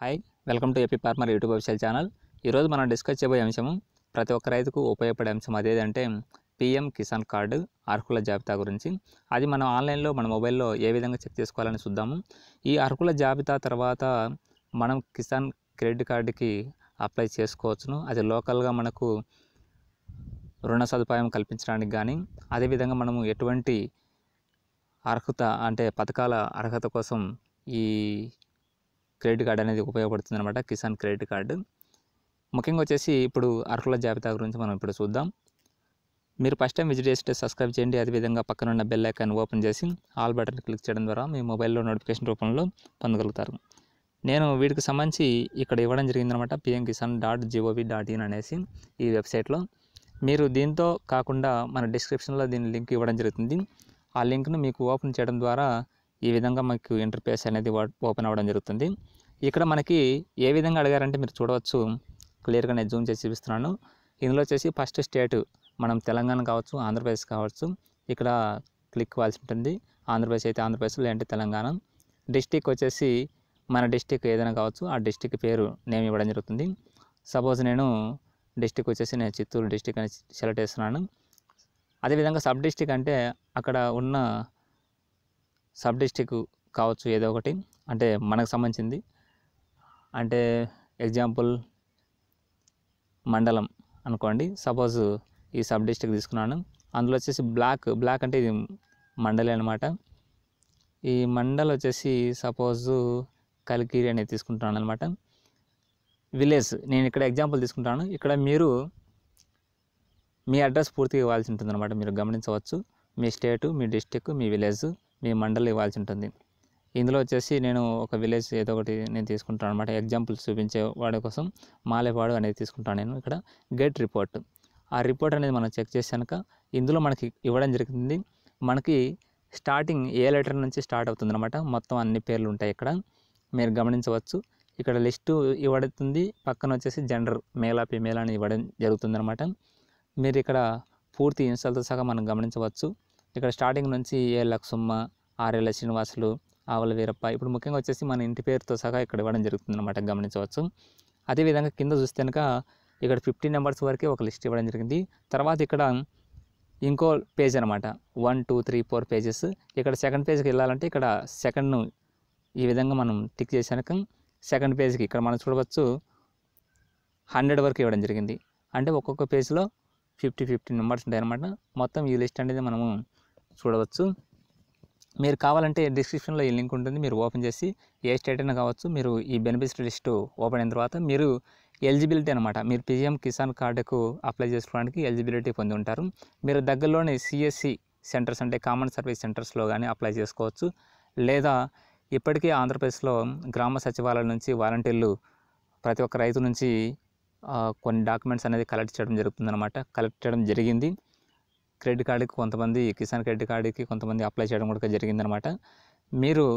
hi welcome to AP farmer YouTube official channel ఈరోజు మనం discuss చేయబోయే అంశం ప్రతి ఒక్క రైతుకు ఉపయోగపడే అంశం అదేదంటే పిఎం కిసాన్ కార్డు అర్హుల జాబితా గురించి అది మనం ఆన్లైన్లో మన మొబైల్లో ఏ విధంగా చెక్ చేసుకోవాలని చూద్దాము ఈ అర్హుల జాబితా తర్వాత మనం కిసాన్ క్రెడిట్ కార్డుకి అప్లై చేసుకోవచ్చును అది లోకల్గా మనకు రుణ సదుపాయం కల్పించడానికి కానీ అదేవిధంగా మనము ఎటువంటి అర్హత అంటే పథకాల అర్హత కోసం ఈ క్రెడిట్ కార్డ్ అనేది ఉపయోగపడుతుంది అనమాట కిసాన్ క్రెడిట్ కార్డు ముఖ్యంగా వచ్చేసి ఇప్పుడు అర్హుల జాబితా గురించి మనం ఇప్పుడు చూద్దాం మీరు ఫస్ట్ టైం విజిట్ చేస్తే సబ్స్క్రైబ్ చేయండి అదేవిధంగా పక్కన ఉన్న బెల్ ఐకాన్ ఓపెన్ చేసి ఆల్ బటన్ క్లిక్ చేయడం ద్వారా మీ మొబైల్లో నోటిఫికేషన్ రూపంలో పొందగలుగుతారు నేను వీటికి సంబంధించి ఇక్కడ ఇవ్వడం జరిగిందనమాట PM Kisan dot G O V dot in అనేసి ఈ వెబ్సైట్లో మీరు దీంతో కాకుండా మన డిస్క్రిప్షన్లో దీని లింక్ ఇవ్వడం జరుగుతుంది ఆ లింక్ను మీకు ఓపెన్ చేయడం ద్వారా ఈ విధంగా మనకు ఇంటర్ఫేస్ అనేది ఓపెన్ అవ్వడం జరుగుతుంది ఇక్కడ మనకి ఏ విధంగా అడిగారంటే మీరు చూడవచ్చు క్లియర్గా నేను జూమ్ చేసి చూపిస్తున్నాను ఇందులో వచ్చేసి ఫస్ట్ స్టేట్ మనం తెలంగాణ కావచ్చు ఆంధ్రప్రదేశ్ కావచ్చు ఇక్కడ క్లిక్ కావాల్సి ఉంటుంది ఆంధ్రప్రదేశ్ అయితే ఆంధ్రప్రదేశ్ లేదంటే తెలంగాణ డిస్టిక్ వచ్చేసి మన డిస్టిక్ ఏదైనా కావచ్చు ఆ డిస్టిక్ పేరు నేమ్ ఇవ్వడం జరుగుతుంది సపోజ్ నేను డిస్టిక్ వచ్చేసి నేను చిత్తూరు డిస్టిక్ అని సెలెక్ట్ చేస్తున్నాను అదేవిధంగా సబ్ డిస్టిక్ అంటే అక్కడ ఉన్న సబ్ డిస్టిక్ కావచ్చు ఏదో ఒకటి అంటే మనకు సంబంధించింది అంటే ఎగ్జాంపుల్ మండలం అనుకోండి సపోజ్ ఈ సబ్ డిస్టిక్ తీసుకున్నాను అందులో వచ్చేసి బ్లాక్ బ్లాక్ అంటే ఇది మండలి అనమాట ఈ మండల్ వచ్చేసి సపోజ్ కలికిరి అనేది తీసుకుంటున్నాను అనమాట విలేజ్ నేను ఇక్కడ ఎగ్జాంపుల్ తీసుకుంటాను ఇక్కడ మీరు మీ అడ్రస్ పూర్తిగా ఇవ్వాల్సి ఉంటుంది అనమాట మీరు గమనించవచ్చు మీ స్టేటు మీ డిస్టిక్ మీ విలేజ్ మీ మండలి ఇవ్వాల్సి ఉంటుంది ఇందులో వచ్చేసి నేను ఒక విలేజ్ ఏదో ఒకటి నేను తీసుకుంటాను అనమాట ఎగ్జాంపుల్స్ చూపించే వాడి కోసం మాలేపాడు అనేది తీసుకుంటాను నేను ఇక్కడ గేట్ రిపోర్ట్ ఆ రిపోర్ట్ అనేది మనం చెక్ చేశాక ఇందులో మనకి ఇవ్వడం జరుగుతుంది మనకి స్టార్టింగ్ ఏ లెటర్ నుంచి స్టార్ట్ అవుతుంది అనమాట మొత్తం అన్ని పేర్లు ఉంటాయి ఇక్కడ మీరు గమనించవచ్చు ఇక్కడ లిస్టు ఇవ్వడుతుంది పక్కన వచ్చేసి జెండర్ మేలా ఫిమేల్ అని ఇవ్వడం జరుగుతుంది అనమాట మీరు ఇక్కడ పూర్తి ఇన్స్టాల్తో సహా మనం గమనించవచ్చు ఇక్కడ స్టార్టింగ్ నుంచి ఏ లక్సుమ్మ ఆర్ఎల శ్రీనివాసులు ఆవుల వీరప్ప ఇప్పుడు ముఖ్యంగా వచ్చేసి మన ఇంటి పేరుతో సహా ఇక్కడ ఇవ్వడం జరుగుతుంది అనమాట గమనించవచ్చు అదేవిధంగా కింద చూస్తే కనుక ఇక్కడ ఫిఫ్టీ నెంబర్స్ వరకే ఒక లిస్ట్ ఇవ్వడం జరిగింది తర్వాత ఇక్కడ ఇంకో పేజ్ అనమాట one two three four pages ఇక్కడ సెకండ్ పేజ్కి వెళ్ళాలంటే ఇక్కడ సెకండ్ను ఈ విధంగా మనం టిక్ చేసాక సెకండ్ పేజ్కి ఇక్కడ మనం చూడవచ్చు హండ్రెడ్ వరకు ఇవ్వడం జరిగింది అంటే ఒక్కొక్క పేజ్లో ఫిఫ్టీ ఫిఫ్టీ నెంబర్స్ అనమాట మొత్తం ఈ లిస్ట్ అనేది మనము చూడవచ్చు మీరు కావాలంటే డిస్క్రిప్షన్లో ఈ లింక్ ఉంటుంది మీరు ఓపెన్ చేసి ఏ స్టేట్ అయినా కావచ్చు మీరు ఈ బెనిఫిట్ లిస్టు ఓపెన్ అయిన తర్వాత మీరు ఎలిజిబిలిటీ అనమాట మీరు పిఎం కిసాన్ కార్డుకు అప్లై చేసుకోవడానికి ఎలిజిబిలిటీ పొంది ఉంటారు మీరు దగ్గరలోని సిఎస్సి సెంటర్స్ అంటే కామన్ సర్వీస్ సెంటర్స్లో కానీ అప్లై చేసుకోవచ్చు లేదా ఇప్పటికే ఆంధ్రప్రదేశ్లో గ్రామ సచివాలయం నుంచి వాలంటీర్లు ప్రతి ఒక్క రైతు నుంచి కొన్ని డాక్యుమెంట్స్ అనేది కలెక్ట్ చేయడం జరుగుతుందన్నమాట కలెక్ట్ చేయడం జరిగింది క్రెడిట్ కార్డుకి కొంతమంది కిసాన్ క్రెడిట్ కార్డుకి కొంతమంది అప్లై చేయడం కూడా జరిగిందనమాట మీరు